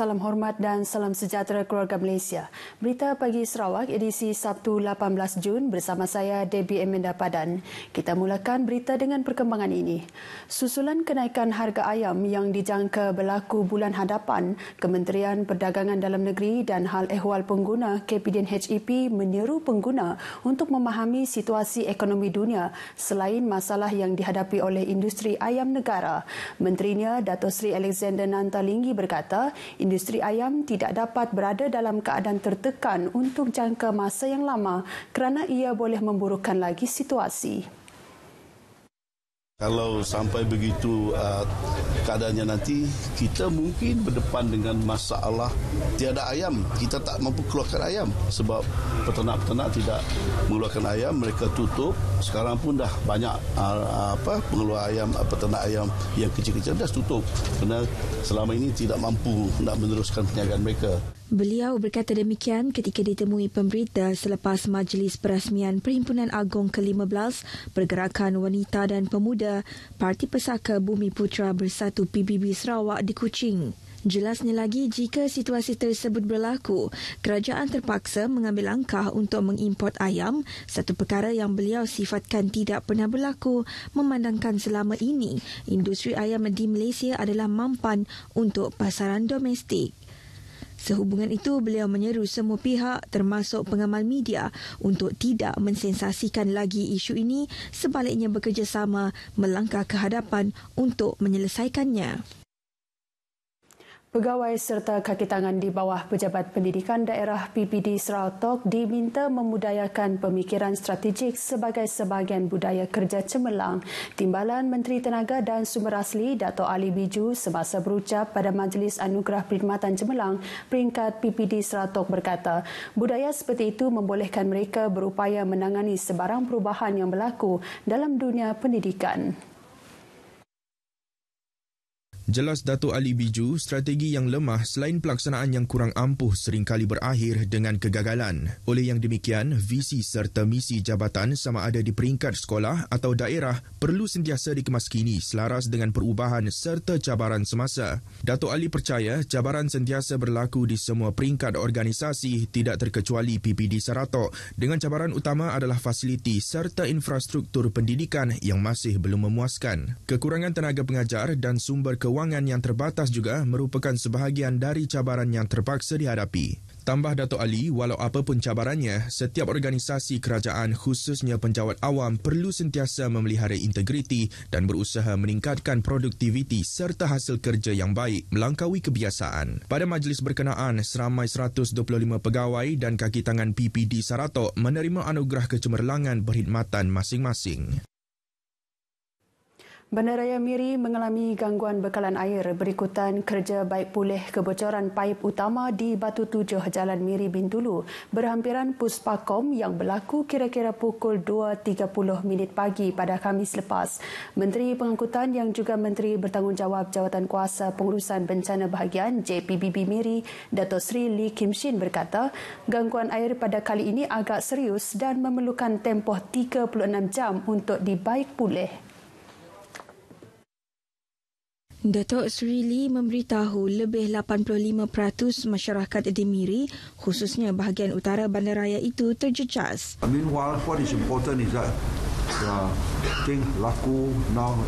salam hormat dan salam sejahtera keluarga Malaysia. Berita pagi Sarawak edisi Sabtu 18 Jun bersama saya Debbie Amanda Padan. Kita mulakan berita dengan perkembangan ini. Susulan kenaikan harga ayam yang dijangka berlaku bulan hadapan, Kementerian Perdagangan Dalam Negeri dan Hal Ehwal Pengguna KPDN HEP menyeru pengguna untuk memahami situasi ekonomi dunia selain masalah yang dihadapi oleh industri ayam negara. Menterinya Dato' Sri Alexander Nantalingi berkata, industri ayam tidak dapat berada dalam keadaan tertekan untuk jangka masa yang lama kerana ia boleh memburukkan lagi situasi. Kalau sampai begitu uh, keadaannya nanti kita mungkin berdepan dengan masalah tiada ayam kita tak mampu keluarkan ayam sebab peternak-peternak tidak mengeluarkan ayam mereka tutup sekarang pun dah banyak ah, ah, apa pengeluar ayam ah, peternak ayam yang kecil-kecil dah tutup kerana selama ini tidak mampu nak meneruskan perniagaan mereka Beliau berkata demikian ketika ditemui pemberita selepas majlis perasmian Perhimpunan Agong ke-15 Pergerakan Wanita dan Pemuda Parti Pesaka Bumi Putra Bersatu PBB Sarawak di Kuching. Jelasnya lagi jika situasi tersebut berlaku, kerajaan terpaksa mengambil langkah untuk mengimport ayam, satu perkara yang beliau sifatkan tidak pernah berlaku memandangkan selama ini industri ayam di Malaysia adalah mampan untuk pasaran domestik. Sehubungan itu, beliau menyeru semua pihak termasuk pengamal media untuk tidak mensensasikan lagi isu ini sebaliknya bekerjasama melangkah ke hadapan untuk menyelesaikannya. Pegawai serta kaki tangan di bawah Pejabat Pendidikan Daerah PPD Seratok diminta memudayakan pemikiran strategik sebagai sebahagian budaya kerja cemerlang. Timbalan Menteri Tenaga dan Sumber Asli Dato' Ali Biju semasa berucap pada Majlis Anugerah Perkhidmatan Cemerlang peringkat PPD Seratok berkata, budaya seperti itu membolehkan mereka berupaya menangani sebarang perubahan yang berlaku dalam dunia pendidikan. Jelas Dato Ali Biju, strategi yang lemah selain pelaksanaan yang kurang ampuh seringkali berakhir dengan kegagalan. Oleh yang demikian, visi serta misi jabatan sama ada di peringkat sekolah atau daerah perlu sentiasa dikemaskini selaras dengan perubahan serta cabaran semasa. Dato Ali percaya cabaran sentiasa berlaku di semua peringkat organisasi tidak terkecuali PPD Sarato dengan cabaran utama adalah fasiliti serta infrastruktur pendidikan yang masih belum memuaskan. Kekurangan tenaga pengajar dan sumber keuangan kewangan yang terbatas juga merupakan sebahagian dari cabaran yang terpaksa dihadapi. Tambah Dato' Ali, walau apapun cabarannya, setiap organisasi kerajaan khususnya penjawat awam perlu sentiasa memelihara integriti dan berusaha meningkatkan produktiviti serta hasil kerja yang baik melangkaui kebiasaan. Pada majlis berkenaan, seramai 125 pegawai dan kaki tangan PPD Saratok menerima anugerah kecemerlangan perkhidmatan masing-masing. Bandaraya Miri mengalami gangguan bekalan air berikutan kerja baik pulih kebocoran paip utama di Batu Tujuh Jalan Miri Bintulu berhampiran Puspakom yang berlaku kira-kira pukul 2.30 minit pagi pada Khamis lepas. Menteri Pengangkutan yang juga Menteri Bertanggungjawab Jawatan Kuasa Pengurusan Bencana Bahagian JPBB Miri, Dato Sri Lee Kim Shin berkata, gangguan air pada kali ini agak serius dan memerlukan tempoh 36 jam untuk dibaik pulih. Datuk Sri Lee memberitahu lebih 85% masyarakat di Miri, khususnya bahagian utara bandaraya itu terjejas. I mean, while what is important is that the uh, thing laku now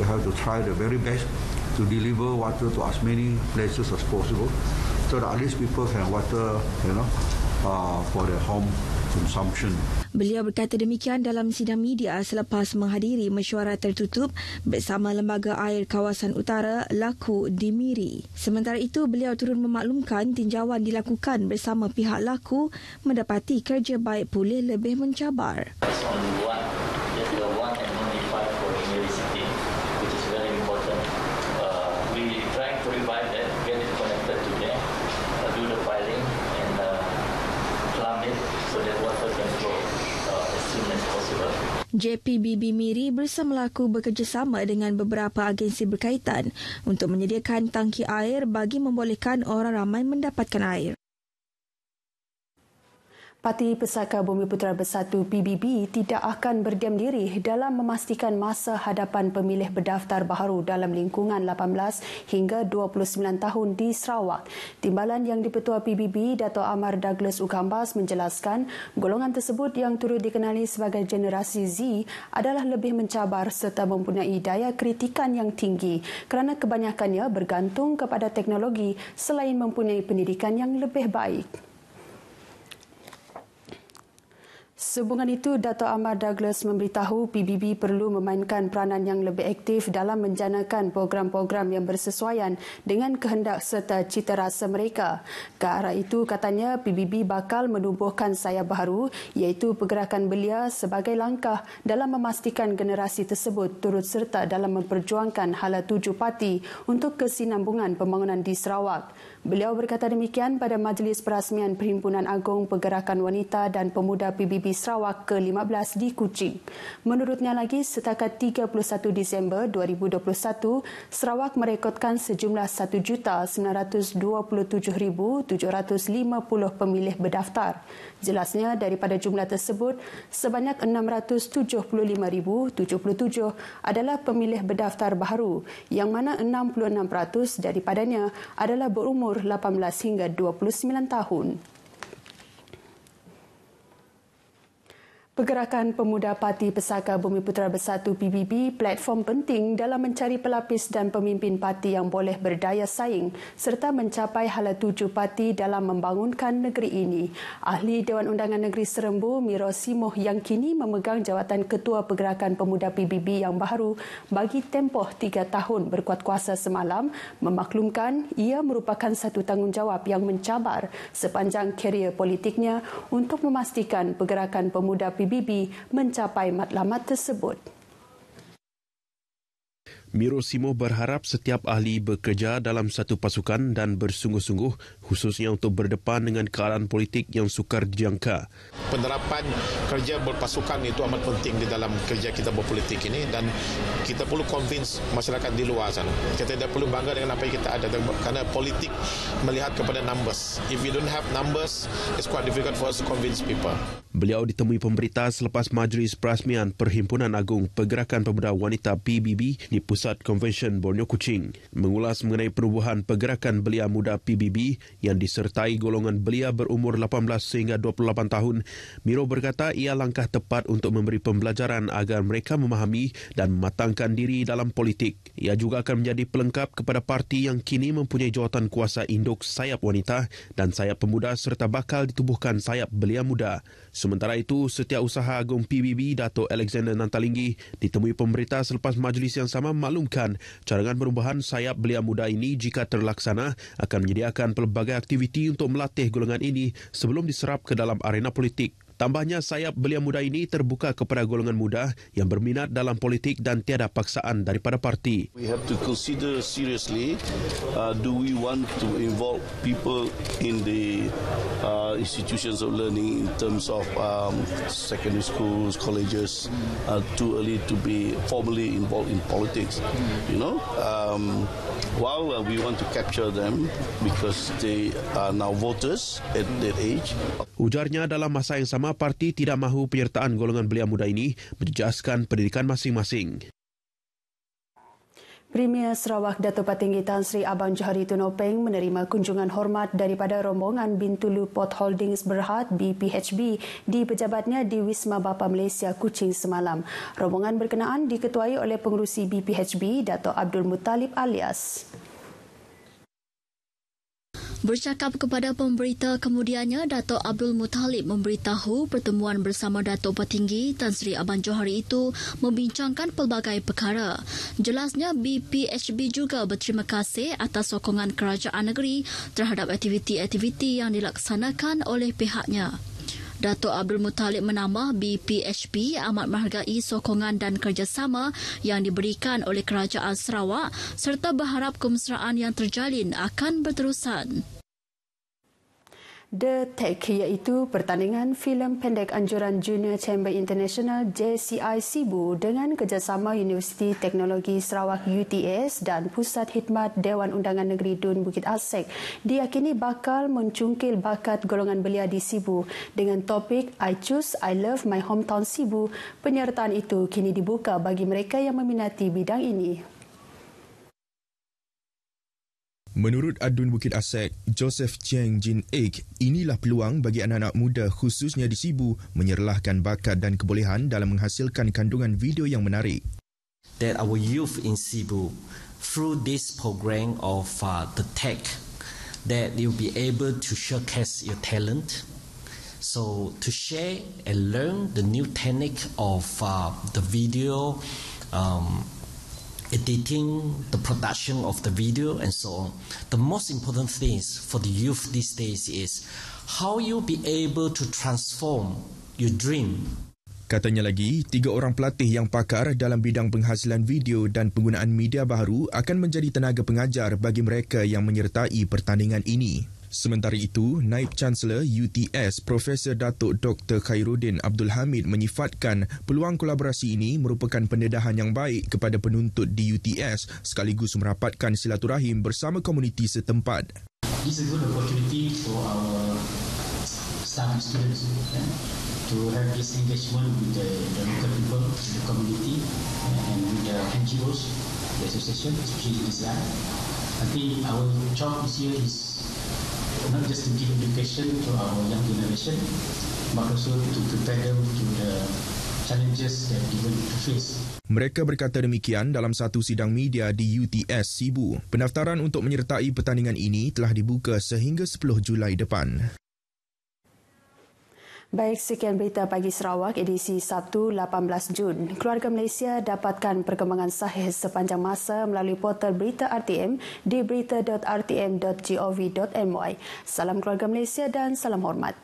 they have to try the very best to deliver water to as many places as possible so that at least people can water, you know, uh, for their home consumption. Beliau berkata demikian dalam sidang media selepas menghadiri mesyuarat tertutup bersama Lembaga Air Kawasan Utara Laku Dimiri. Sementara itu, beliau turun memaklumkan tinjauan dilakukan bersama pihak Laku mendapati kerja baik pulih lebih mencabar. Membuat JPBB Miri bersama bersemelaku bekerjasama dengan beberapa agensi berkaitan untuk menyediakan tangki air bagi membolehkan orang ramai mendapatkan air. Parti Pesaka Bumi Putera Bersatu PBB tidak akan berdiam diri dalam memastikan masa hadapan pemilih berdaftar baharu dalam lingkungan 18 hingga 29 tahun di Sarawak. Timbalan yang dipetua PBB, Dato Amar Douglas Ugambas menjelaskan golongan tersebut yang turut dikenali sebagai generasi Z adalah lebih mencabar serta mempunyai daya kritikan yang tinggi kerana kebanyakannya bergantung kepada teknologi selain mempunyai pendidikan yang lebih baik. Sehubungan itu, Dato' Ahmad Douglas memberitahu PBB perlu memainkan peranan yang lebih aktif dalam menjanakan program-program yang bersesuaian dengan kehendak serta cita rasa mereka. Ke arah itu, katanya PBB bakal menubuhkan sayap baru iaitu pergerakan belia sebagai langkah dalam memastikan generasi tersebut turut serta dalam memperjuangkan hala tuju parti untuk kesinambungan pembangunan di Sarawak. Beliau berkata demikian pada majlis perasmian Perhimpunan Agong Pergerakan Wanita dan Pemuda PBB Sarawak ke-15 di Kuching. Menurutnya lagi, setakat 31 Disember 2021, Sarawak merekodkan sejumlah 1,927,750 pemilih berdaftar. Jelasnya, daripada jumlah tersebut, sebanyak 675,077 adalah pemilih berdaftar baru, yang mana 66% daripadanya adalah berumur umur 18 hingga 29 tahun. Pergerakan Pemuda Parti Pesaka Bumi Putera Bersatu PBB platform penting dalam mencari pelapis dan pemimpin parti yang boleh berdaya saing serta mencapai hala tuju parti dalam membangunkan negeri ini. Ahli Dewan Undangan Negeri Serembu Miro Simoh yang kini memegang jawatan Ketua Pergerakan Pemuda PBB yang baru bagi tempoh tiga tahun berkuat kuasa semalam memaklumkan ia merupakan satu tanggungjawab yang mencabar sepanjang kerjaya politiknya untuk memastikan Pergerakan Pemuda PBB PBB mencapai matlamat tersebut. Miro Simo berharap setiap ahli bekerja dalam satu pasukan dan bersungguh-sungguh khususnya untuk berdepan dengan keadaan politik yang sukar dijangka. Penerapan kerja berpasukan itu amat penting di dalam kerja kita berpolitik ini dan kita perlu convince masyarakat di luar sana. Kita tidak perlu bangga dengan apa yang kita ada kerana politik melihat kepada numbers. If you don't have numbers, it's quite difficult for us to convince people. Beliau ditemui pemberita selepas majlis perasmian Perhimpunan Agung Pergerakan Pemuda Wanita PBB di Pusat Convention Borneo Kuching. Mengulas mengenai perubahan pergerakan belia muda PBB yang disertai golongan belia berumur 18 sehingga 28 tahun. Miro berkata ia langkah tepat untuk memberi pembelajaran agar mereka memahami dan mematangkan diri dalam politik. Ia juga akan menjadi pelengkap kepada parti yang kini mempunyai jawatan kuasa induk sayap wanita dan sayap pemuda serta bakal ditubuhkan sayap belia muda. Sementara itu, Setiausaha Agung PBB Dato Alexander Nantalingi ditemui pemerintah selepas majlis yang sama maklumkan cadangan perubahan sayap belia muda ini jika terlaksana akan menyediakan pelbagai aktiviti untuk melatih golongan ini sebelum diserap ke dalam arena politik. Tambahnya, sayap belia muda ini terbuka kepada golongan muda yang berminat dalam politik dan tiada paksaan daripada parti. We have to consider seriously uh, do we want to involve people in the uh, institutions of learning in terms of um, secondary schools, colleges uh, too early to be formally involved in politics. You know, um, while uh, we want to capture them because they are now voters at that age. Ujarnya dalam masa yang sama utama parti tidak mahu penyertaan golongan belia muda ini menjejaskan pendidikan masing-masing. Premier Sarawak Datuk Patinggi Tan Sri Abang Johari Tunopeng menerima kunjungan hormat daripada rombongan Bintulu Port Holdings Berhad BPHB di pejabatnya di Wisma Bapa Malaysia Kuching semalam. Rombongan berkenaan diketuai oleh pengurusi BPHB Datuk Abdul Mutalib alias. Bercakap kepada pemberita kemudiannya, Dato' Abdul Muttalib memberitahu pertemuan bersama Dato' Petinggi Tan Sri Aban Johari itu membincangkan pelbagai perkara. Jelasnya BPHB juga berterima kasih atas sokongan kerajaan negeri terhadap aktiviti-aktiviti yang dilaksanakan oleh pihaknya. Datuk Abdul Muttalib menambah BPHP amat menghargai sokongan dan kerjasama yang diberikan oleh Kerajaan Sarawak serta berharap kemesraan yang terjalin akan berterusan. The Tech iaitu pertandingan filem pendek anjuran Junior Chamber International JCI Sibu dengan kerjasama Universiti Teknologi Sarawak UTS dan Pusat Hidmat Dewan Undangan Negeri Dun Bukit Asek diyakini bakal mencungkil bakat golongan belia di Sibu dengan topik I Choose I Love My Hometown Sibu. Penyertaan itu kini dibuka bagi mereka yang meminati bidang ini. Menurut Adun Bukit Asek, Joseph Cheng Jin Ik, inilah peluang bagi anak-anak muda khususnya di Sibu menyerlahkan bakat dan kebolehan dalam menghasilkan kandungan video yang menarik. That our youth in Sibu through this program of uh, the tech that you be able to showcase your talent. So to share and learn the new technique of uh, the video um, editing, the production of the video, and so on. The most important thing for the youth these days is how you be able to transform your dream. Katanya lagi, tiga orang pelatih yang pakar dalam bidang penghasilan video dan penggunaan media baru akan menjadi tenaga pengajar bagi mereka yang menyertai pertandingan ini. Sementara itu, Naib Chancellor UTS Profesor Datuk Dr. Khairuddin Abdul Hamid menyifatkan peluang kolaborasi ini merupakan pendedahan yang baik kepada penuntut di UTS sekaligus merapatkan silaturahim bersama komuniti setempat. This is a good opportunity for our staff and students eh, to have this engagement with the, the local people, the community eh, and with the NGOs, the association, especially this year. I think our job this year is not just to give education to our young generation, but also to prepare them to the challenges that they will face. Mereka berkata demikian dalam satu sidang media di UTS Sibu. Pendaftaran untuk menyertai pertandingan ini telah dibuka sehingga 10 Julai depan. Baik, sekian berita pagi Sarawak edisi Sabtu 18 Jun. Keluarga Malaysia dapatkan perkembangan sahih sepanjang masa melalui portal Berita RTM di berita.rtm.gov.my. Salam keluarga Malaysia dan salam hormat.